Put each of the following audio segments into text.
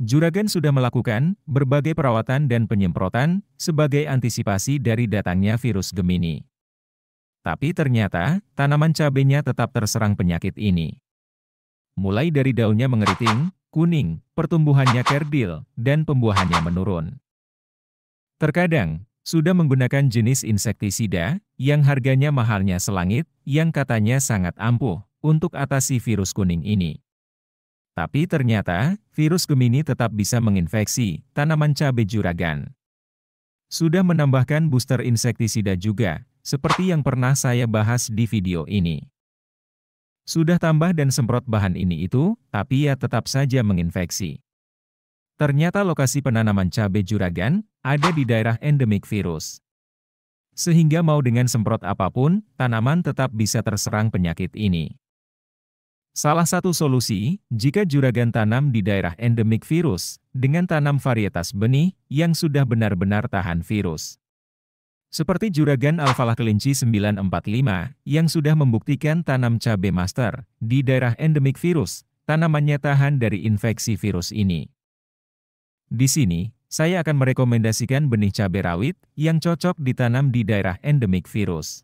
Juragan sudah melakukan berbagai perawatan dan penyemprotan sebagai antisipasi dari datangnya virus Gemini. Tapi ternyata, tanaman cabenya tetap terserang penyakit ini. Mulai dari daunnya mengeriting, kuning, pertumbuhannya kerdil, dan pembuahannya menurun. Terkadang, sudah menggunakan jenis insektisida, yang harganya mahalnya selangit, yang katanya sangat ampuh, untuk atasi virus kuning ini. Tapi ternyata, virus Gemini tetap bisa menginfeksi tanaman cabai juragan. Sudah menambahkan booster insektisida juga, seperti yang pernah saya bahas di video ini. Sudah tambah dan semprot bahan ini itu, tapi ya tetap saja menginfeksi. Ternyata lokasi penanaman cabai juragan ada di daerah endemik virus. Sehingga mau dengan semprot apapun, tanaman tetap bisa terserang penyakit ini. Salah satu solusi, jika juragan tanam di daerah endemik virus, dengan tanam varietas benih yang sudah benar-benar tahan virus. Seperti juragan Alfalah Kelinci 945 yang sudah membuktikan tanam cabe master di daerah endemik virus, tanamannya tahan dari infeksi virus ini. Di sini, saya akan merekomendasikan benih cabe rawit yang cocok ditanam di daerah endemik virus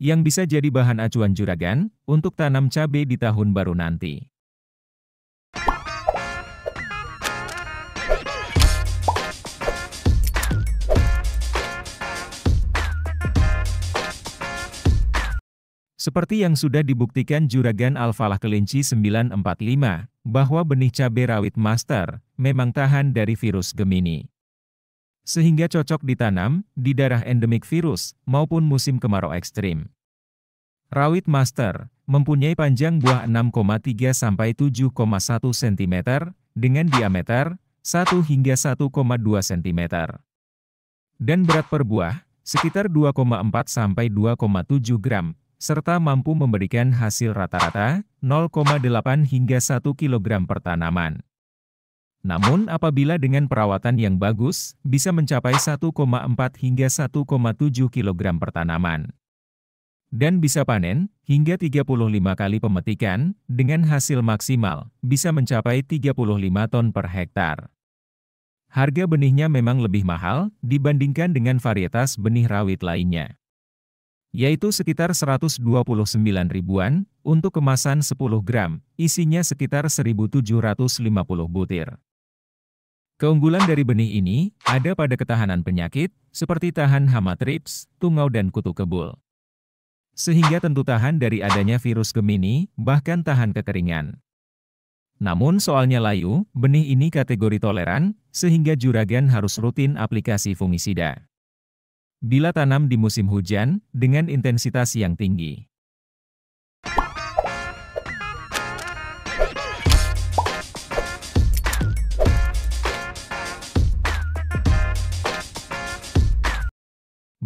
yang bisa jadi bahan acuan juragan untuk tanam cabai di tahun baru nanti. Seperti yang sudah dibuktikan juragan Alfalah Kelinci 945, bahwa benih cabai rawit master memang tahan dari virus Gemini sehingga cocok ditanam di daerah endemik virus maupun musim kemarau ekstrim. Rawit master mempunyai panjang buah 6,3 sampai 7,1 cm dengan diameter 1 hingga 1,2 cm. Dan berat per buah sekitar 2,4 sampai 2,7 gram serta mampu memberikan hasil rata-rata 0,8 hingga 1 kg per tanaman. Namun apabila dengan perawatan yang bagus, bisa mencapai 1,4 hingga 1,7 kg per tanaman. Dan bisa panen, hingga 35 kali pemetikan, dengan hasil maksimal, bisa mencapai 35 ton per hektar. Harga benihnya memang lebih mahal, dibandingkan dengan varietas benih rawit lainnya. Yaitu sekitar 129 ribuan, untuk kemasan 10 gram, isinya sekitar 1750 butir. Keunggulan dari benih ini ada pada ketahanan penyakit, seperti tahan hama trips, tungau dan kutu kebul. Sehingga tentu tahan dari adanya virus Gemini, bahkan tahan kekeringan. Namun soalnya layu, benih ini kategori toleran, sehingga juragan harus rutin aplikasi fungisida. Bila tanam di musim hujan, dengan intensitas yang tinggi.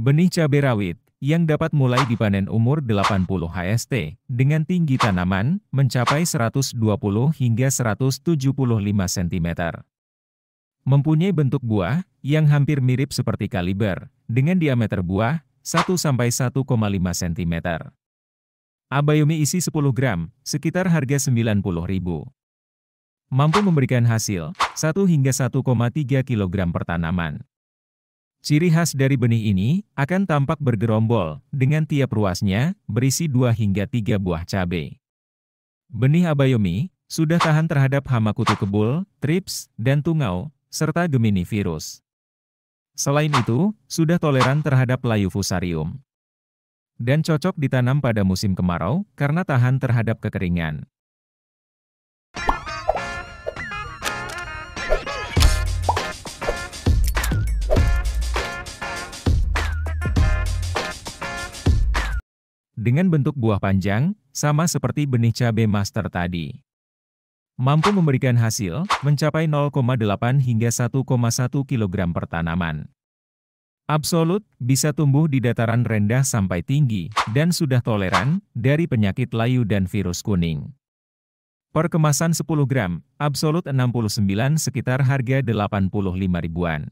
Benih cabai rawit, yang dapat mulai dipanen umur 80 HST, dengan tinggi tanaman, mencapai 120 hingga 175 cm. Mempunyai bentuk buah, yang hampir mirip seperti kaliber, dengan diameter buah, 1-1,5 cm. Abayomi isi 10 gram, sekitar harga 90.000. Mampu memberikan hasil, 1 hingga 1,3 kg per tanaman. Ciri khas dari benih ini akan tampak bergerombol, dengan tiap ruasnya berisi 2 hingga 3 buah cabai. Benih abayomi sudah tahan terhadap hama kutu kebul, trips, dan tungau, serta gemini virus. Selain itu, sudah toleran terhadap layu fusarium. Dan cocok ditanam pada musim kemarau karena tahan terhadap kekeringan. dengan bentuk buah panjang, sama seperti benih cabai master tadi. Mampu memberikan hasil mencapai 0,8 hingga 1,1 kg per tanaman. Absolut bisa tumbuh di dataran rendah sampai tinggi dan sudah toleran dari penyakit layu dan virus kuning. Per kemasan 10 gram, absolut 69 sekitar harga 85 ribuan.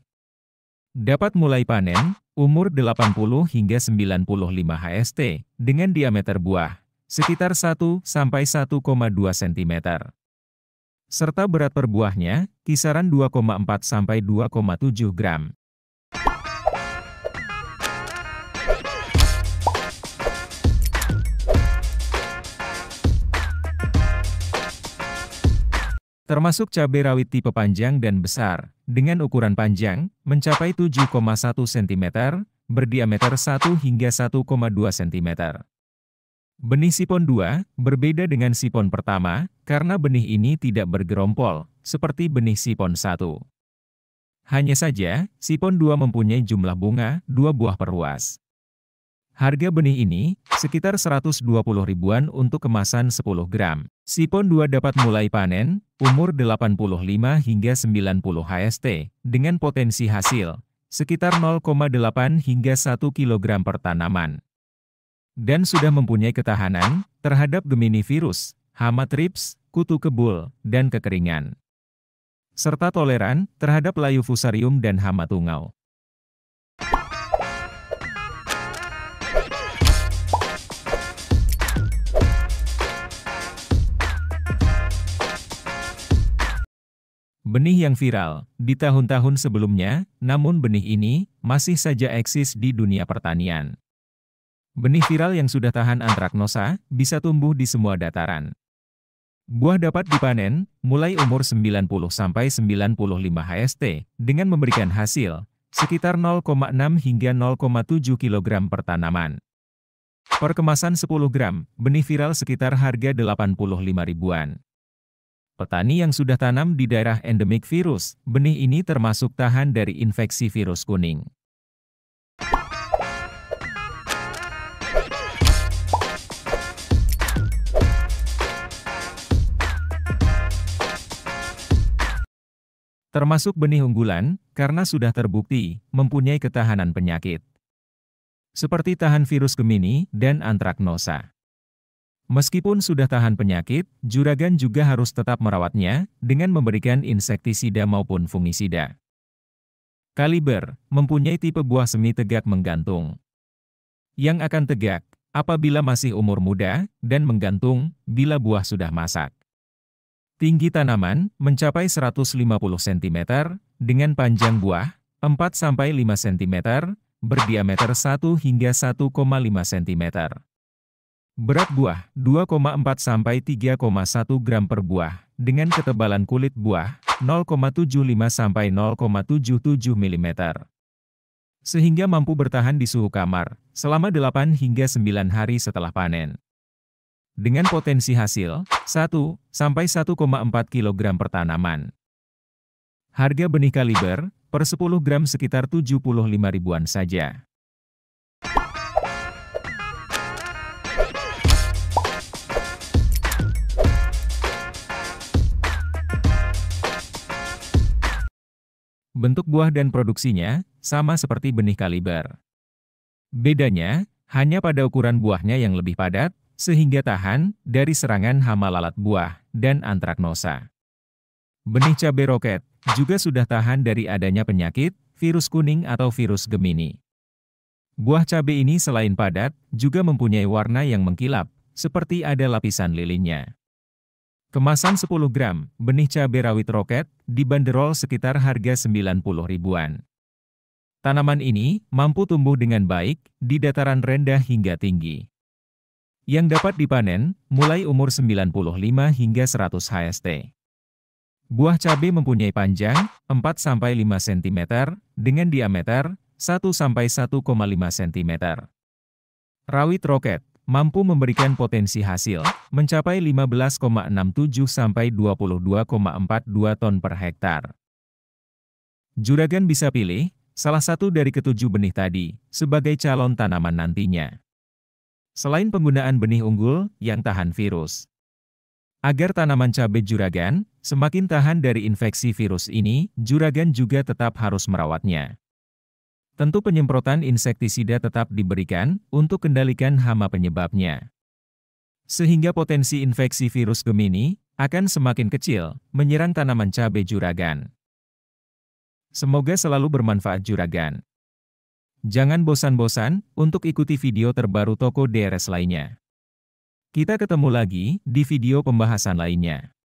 Dapat mulai panen umur 80 hingga 95 HST, dengan diameter buah, sekitar 1 sampai 1,2 cm. Serta berat per buahnya, kisaran 2,4 sampai 2,7 gram. termasuk cabai rawit tipe panjang dan besar, dengan ukuran panjang, mencapai 7,1 cm, berdiameter 1 hingga 1,2 cm. Benih sipon 2 berbeda dengan sipon pertama, karena benih ini tidak bergerompol, seperti benih sipon 1. Hanya saja, sipon 2 mempunyai jumlah bunga, 2 buah per ruas. Harga benih ini, sekitar 120 ribuan untuk kemasan 10 gram. Sipon 2 dapat mulai panen, umur 85 hingga 90 HST, dengan potensi hasil, sekitar 0,8 hingga 1 kg per tanaman. Dan sudah mempunyai ketahanan, terhadap gemini virus, hama trips, kutu kebul, dan kekeringan. Serta toleran, terhadap layu fusarium dan hama tungau. Benih yang viral di tahun-tahun sebelumnya, namun benih ini masih saja eksis di dunia pertanian. Benih viral yang sudah tahan antraknosa bisa tumbuh di semua dataran. Buah dapat dipanen mulai umur 90-95 HST dengan memberikan hasil sekitar 0,6 hingga 0,7 kg per tanaman. Per kemasan 10 gram, benih viral sekitar harga 85 ribuan. Petani yang sudah tanam di daerah endemik virus, benih ini termasuk tahan dari infeksi virus kuning. termasuk benih unggulan, karena sudah terbukti mempunyai ketahanan penyakit. Seperti tahan virus Gemini dan antraknosa. Meskipun sudah tahan penyakit, juragan juga harus tetap merawatnya dengan memberikan insektisida maupun fungisida. Kaliber mempunyai tipe buah semi tegak menggantung. Yang akan tegak apabila masih umur muda dan menggantung bila buah sudah masak. Tinggi tanaman mencapai 150 cm dengan panjang buah 4-5 cm, berdiameter 1 hingga 1,5 cm. Berat buah, 2,4 sampai 3,1 gram per buah, dengan ketebalan kulit buah, 0,75 sampai 0,77 mm. Sehingga mampu bertahan di suhu kamar, selama 8 hingga 9 hari setelah panen. Dengan potensi hasil, 1 sampai 1,4 kg per tanaman. Harga benih kaliber, per 10 gram sekitar 75 ribuan saja. bentuk buah dan produksinya sama seperti benih kaliber. Bedanya, hanya pada ukuran buahnya yang lebih padat, sehingga tahan dari serangan hama lalat buah dan antraknosa. Benih cabai roket juga sudah tahan dari adanya penyakit, virus kuning atau virus gemini. Buah cabai ini selain padat, juga mempunyai warna yang mengkilap, seperti ada lapisan lilinnya. Kemasan 10 gram, benih cabai rawit roket, dibanderol sekitar harga 90 ribuan. Tanaman ini mampu tumbuh dengan baik di dataran rendah hingga tinggi. Yang dapat dipanen mulai umur 95 hingga 100 HST. Buah cabai mempunyai panjang 4-5 cm dengan diameter 1-1,5 cm. Rawit roket mampu memberikan potensi hasil, mencapai 15,67 sampai 22,42 ton per hektar. Juragan bisa pilih, salah satu dari ketujuh benih tadi, sebagai calon tanaman nantinya. Selain penggunaan benih unggul, yang tahan virus. Agar tanaman cabai juragan, semakin tahan dari infeksi virus ini, juragan juga tetap harus merawatnya. Tentu penyemprotan insektisida tetap diberikan untuk kendalikan hama penyebabnya. Sehingga potensi infeksi virus Gemini akan semakin kecil menyerang tanaman cabai juragan. Semoga selalu bermanfaat juragan. Jangan bosan-bosan untuk ikuti video terbaru toko DRS lainnya. Kita ketemu lagi di video pembahasan lainnya.